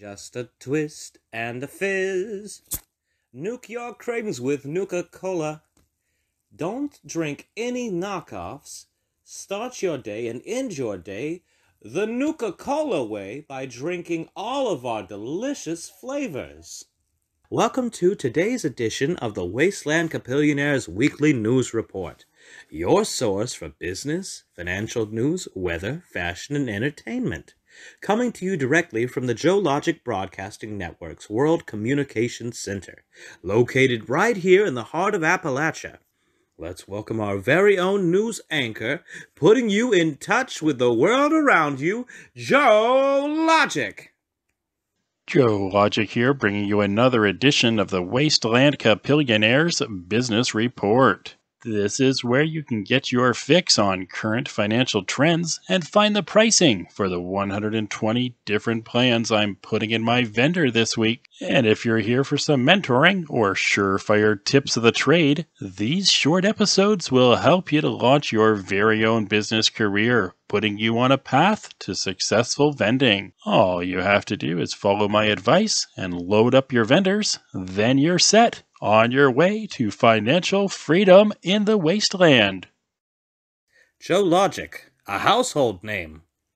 Just a twist and a fizz. Nuke your cravings with Nuka Cola. Don't drink any knockoffs. Start your day and end your day the Nuka Cola way by drinking all of our delicious flavors. Welcome to today's edition of the Wasteland Capillionaire's Weekly News Report, your source for business, financial news, weather, fashion, and entertainment coming to you directly from the Joe Logic Broadcasting Network's World Communications Center, located right here in the heart of Appalachia. Let's welcome our very own news anchor, putting you in touch with the world around you, Joe Logic. Joe Logic here, bringing you another edition of the Wasteland Capillionaires Business Report. This is where you can get your fix on current financial trends and find the pricing for the 120 different plans I'm putting in my vendor this week. And if you're here for some mentoring or surefire tips of the trade, these short episodes will help you to launch your very own business career putting you on a path to successful vending. All you have to do is follow my advice and load up your vendors, then you're set on your way to financial freedom in the wasteland. Joe Logic, a household name.